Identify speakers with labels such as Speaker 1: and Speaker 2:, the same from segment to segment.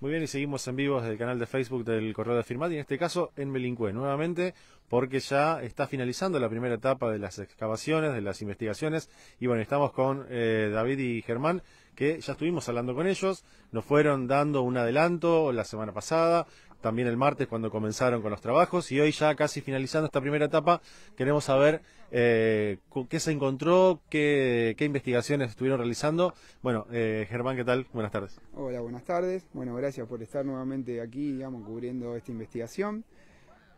Speaker 1: Muy bien, y seguimos en vivo desde el canal de Facebook del Correo de Firmat, y en este caso en melincué nuevamente, porque ya está finalizando la primera etapa de las excavaciones, de las investigaciones, y bueno, estamos con eh, David y Germán, que ya estuvimos hablando con ellos, nos fueron dando un adelanto la semana pasada, también el martes cuando comenzaron con los trabajos y hoy ya casi finalizando esta primera etapa queremos saber eh, qué se encontró, qué, investigaciones estuvieron realizando. Bueno, eh, Germán, ¿qué tal? Buenas tardes.
Speaker 2: Hola, buenas tardes. Bueno, gracias por estar nuevamente aquí, digamos, cubriendo esta investigación.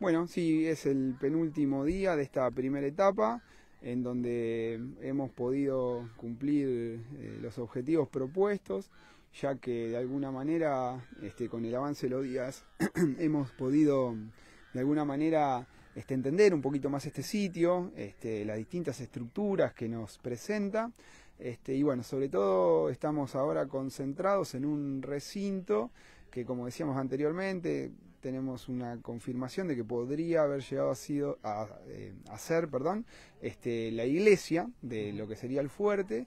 Speaker 2: Bueno, sí, es el penúltimo día de esta primera etapa en donde hemos podido cumplir eh, los objetivos propuestos ya que de alguna manera este, con el avance de los días hemos podido de alguna manera este, entender un poquito más este sitio, este, las distintas estructuras que nos presenta. y bueno, sobre todo estamos ahora concentrados en un recinto que, como decíamos anteriormente, tenemos una confirmación de que podría haber llegado a, sido, a, eh, ser perdón, la iglesia de lo que sería el fuerte.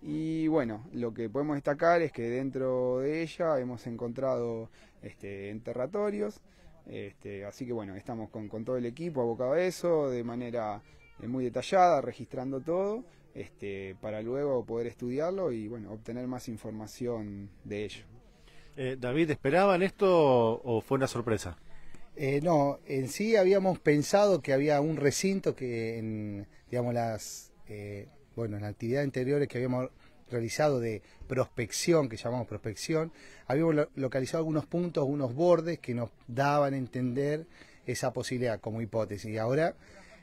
Speaker 2: Y bueno, lo que podemos destacar es que dentro de ella hemos encontrado este, enterratorios, este, así que bueno, estamos con, todo el equipo abocado a eso, de manera eh, muy detallada, registrando todo, este, para luego poder estudiarlo y bueno, obtener más información de ello.
Speaker 1: Eh, David, ¿esperaban esto o fue una sorpresa? Eh, no, en sí
Speaker 3: habíamos pensado que había un recinto que en digamos, las bueno, en actividades anteriores que habíamos realizado de prospección, que llamamos prospección, habíamos localizado algunos puntos, unos bordes que nos daban a entender esa posibilidad como hipótesis. Y ahora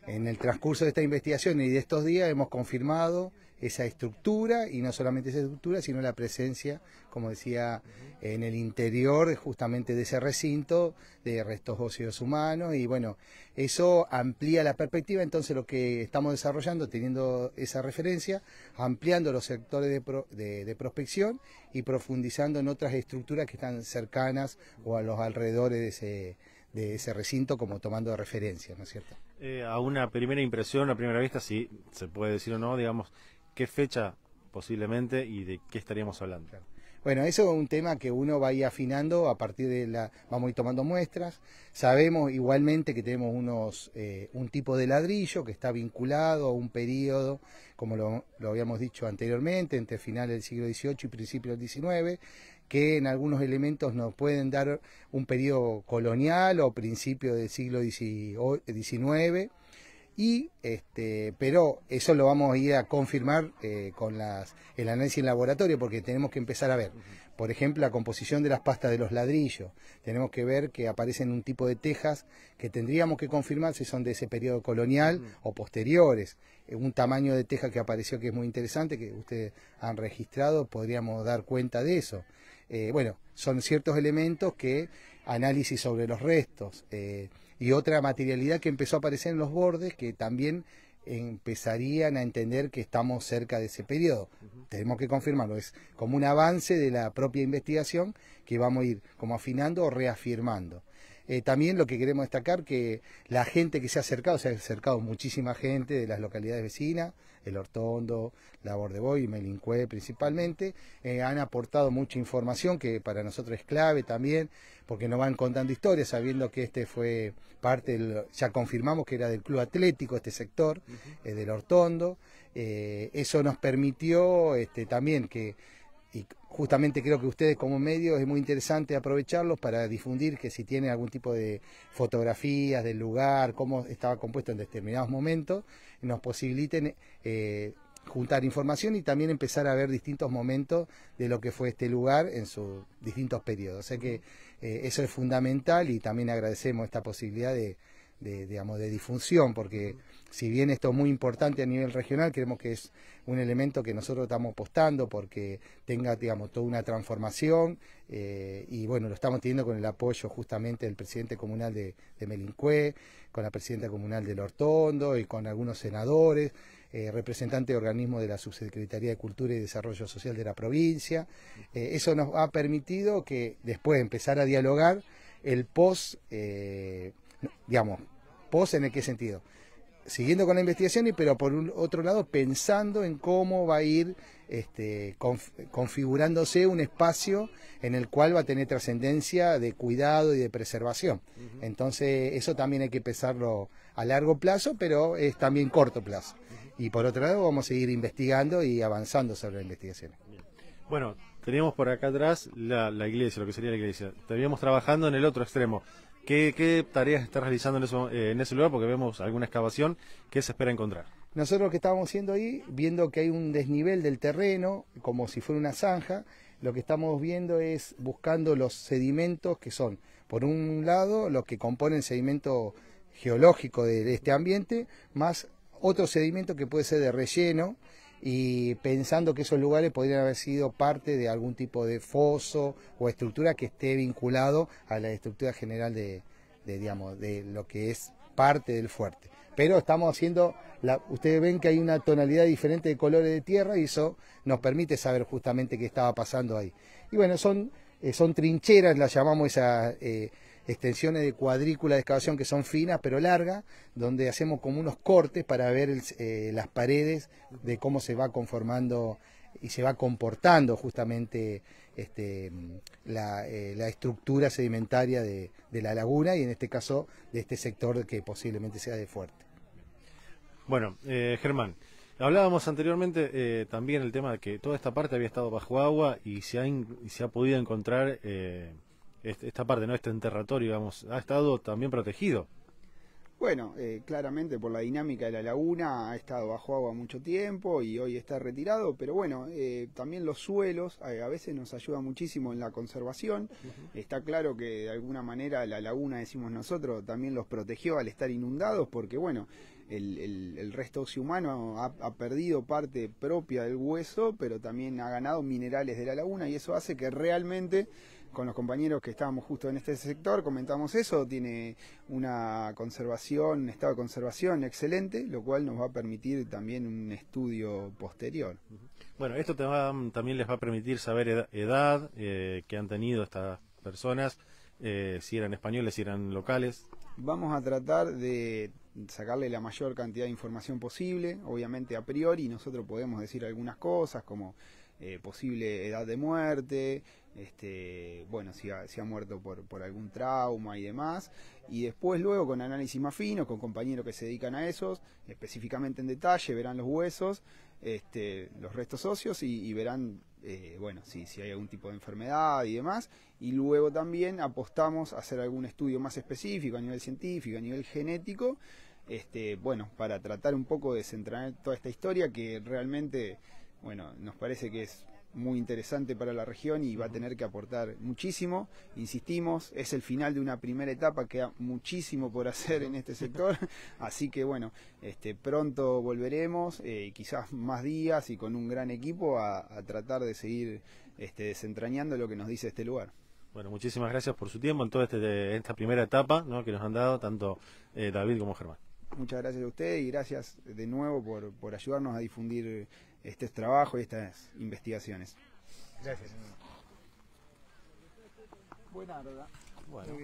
Speaker 3: en el transcurso de esta investigación y de estos días hemos confirmado esa estructura y no solamente esa estructura, sino la presencia, como decía, en el interior justamente de ese recinto de restos óseos humanos y bueno, eso amplía la perspectiva, entonces lo que estamos desarrollando, teniendo esa referencia, ampliando los sectores de, prospección y profundizando en otras estructuras que están cercanas o a los alrededores de ese, recinto como tomando referencia, ¿no es cierto?
Speaker 1: Eh, a una primera impresión, a primera vista, si se puede decir o no, digamos, qué fecha posiblemente y de qué estaríamos hablando.
Speaker 3: Bueno, eso es un tema que uno va a ir afinando a partir de la... vamos a ir tomando muestras. Sabemos igualmente que tenemos unos, eh, un tipo de ladrillo que está vinculado a un periodo, como lo, lo habíamos dicho anteriormente, entre finales del siglo XVIII y principios del XIX, que en algunos elementos nos pueden dar un periodo colonial o principio del siglo XIX y este, pero eso lo vamos a ir a confirmar eh, con las, el análisis en laboratorio porque tenemos que empezar a ver, por ejemplo, la composición de las pastas de los ladrillos. Tenemos que ver que aparecen un tipo de tejas que tendríamos que confirmar si son de ese periodo colonial o posteriores. Eh, un tamaño de teja que apareció que es muy interesante, que ustedes han registrado, podríamos dar cuenta de eso. Eh, bueno, son ciertos elementos que análisis sobre los restos y otra materialidad que empezó a aparecer en los bordes que también empezarían a entender que estamos cerca de ese periodo. Tenemos que confirmarlo, es como un avance de la propia investigación que vamos a ir como afinando o reafirmando. Eh, también lo que queremos destacar que la gente que se ha acercado, se ha acercado muchísima gente de las localidades vecinas, el Hortondo, la Bordeboy, Melincué principalmente, eh, han aportado mucha información que para nosotros es clave también, porque nos van contando historias, sabiendo que este fue parte, ya confirmamos que era del Club Atlético este sector, eh, del Hortondo, eso nos permitió este, también que justamente creo que ustedes como medios es muy interesante aprovecharlos para difundir que si tienen algún tipo de fotografías del lugar, cómo estaba compuesto en determinados momentos, nos posibiliten eh, juntar información y también empezar a ver distintos momentos de lo que fue este lugar en sus distintos periodos. O sea que eh, eso es fundamental y también agradecemos esta posibilidad de de, digamos, de difusión, porque si bien esto es muy importante a nivel regional, creemos que es un elemento que nosotros estamos apostando porque tenga, digamos, toda una transformación eh, y bueno, lo estamos teniendo con el apoyo justamente del presidente comunal de, Melincué, con la presidenta comunal del Hortondo y con algunos senadores, representantes eh, representante de organismos de la Subsecretaría de Cultura y Desarrollo Social de la provincia. Eh, eso nos ha permitido que después de empezar a dialogar el post digamos, ¿pos en el qué sentido? Siguiendo con la investigación, y pero por otro lado pensando en cómo va a ir este, configurándose un espacio en el cual va a tener trascendencia de cuidado y de preservación. Entonces, eso también hay que pensarlo a largo plazo, pero es también corto plazo. Y por otro lado, vamos a seguir investigando y avanzando sobre la investigación.
Speaker 1: Bueno, teníamos por acá atrás la, la iglesia, lo que sería la iglesia. Estaríamos trabajando en el otro extremo. ¿Qué, tareas está realizando eh, en, ese lugar? Porque vemos alguna excavación. ¿Qué se espera encontrar?
Speaker 3: Nosotros lo que estábamos haciendo ahí, viendo que hay un desnivel del terreno, como si fuera una zanja, lo que estamos viendo es buscando los sedimentos que son, por un lado, los que componen el sedimento geológico de este ambiente, más otro sedimento que puede ser de relleno, y pensando que esos lugares podrían haber sido parte de algún tipo de foso o estructura que esté vinculado a la estructura general de, digamos, de lo que es parte del fuerte. Pero estamos haciendo, ustedes ven que hay una tonalidad diferente de colores de tierra y eso nos permite saber justamente qué estaba pasando ahí. Y bueno, son, eh, son trincheras, las llamamos esas... Eh, extensiones de cuadrícula de excavación que son finas pero largas, donde hacemos como unos cortes para ver eh, las paredes de cómo se va conformando y se va comportando justamente este, la, eh, estructura sedimentaria de, la laguna y en este caso de este sector que posiblemente sea de fuerte.
Speaker 1: Bueno, eh, Germán, hablábamos anteriormente también el tema de que toda esta parte había estado bajo agua y se ha, se ha podido encontrar eh, esta parte, ¿no? Este en territorio, digamos, ha estado también protegido.
Speaker 2: Bueno, eh, claramente por la dinámica de la laguna ha estado bajo agua mucho tiempo y hoy está retirado, pero bueno, eh, también los suelos a veces nos ayuda muchísimo en la conservación. Está claro que de alguna manera la laguna, decimos nosotros, también los protegió al estar inundados porque bueno, el, el, resto oxihumano ha, ha, perdido parte propia del hueso, pero también ha ganado minerales de la laguna y eso hace que realmente con los compañeros que estábamos justo en este sector comentamos eso, tiene una conservación, un estado de conservación excelente, lo cual nos va a permitir también un estudio posterior.
Speaker 1: Bueno, esto también les va a permitir saber edad, edad eh, que han tenido estas personas, eh, si eran españoles, si eran locales.
Speaker 2: Vamos a tratar de sacarle la mayor cantidad de información posible. Obviamente a priori nosotros podemos decir algunas cosas como eh, posible edad de muerte, este, bueno, si ha, muerto por, algún trauma y demás. Y después luego con análisis más fino, con compañeros que se dedican a esos, específicamente en detalle, verán los huesos, este, los restos óseos y verán eh, bueno, si, si hay algún tipo de enfermedad y demás, y luego también apostamos a hacer algún estudio más específico a nivel científico, a nivel genético, este, bueno, para tratar un poco de centrar toda esta historia que realmente, bueno, nos parece que es muy interesante para la región y va a tener que aportar muchísimo. Insistimos, es el final de una primera etapa, queda muchísimo por hacer en este sector, así que bueno, este, pronto volveremos, eh, quizás más días y con un gran equipo a, tratar de seguir este, desentrañando lo que nos dice este lugar.
Speaker 1: Bueno, muchísimas gracias por su tiempo en toda este, esta primera etapa que nos han dado tanto eh, David como Germán.
Speaker 2: Muchas gracias a usted y gracias de nuevo por, por ayudarnos a difundir este trabajo y estas investigaciones.
Speaker 3: Gracias. Buena, ¿verdad? Bueno. Muy bien.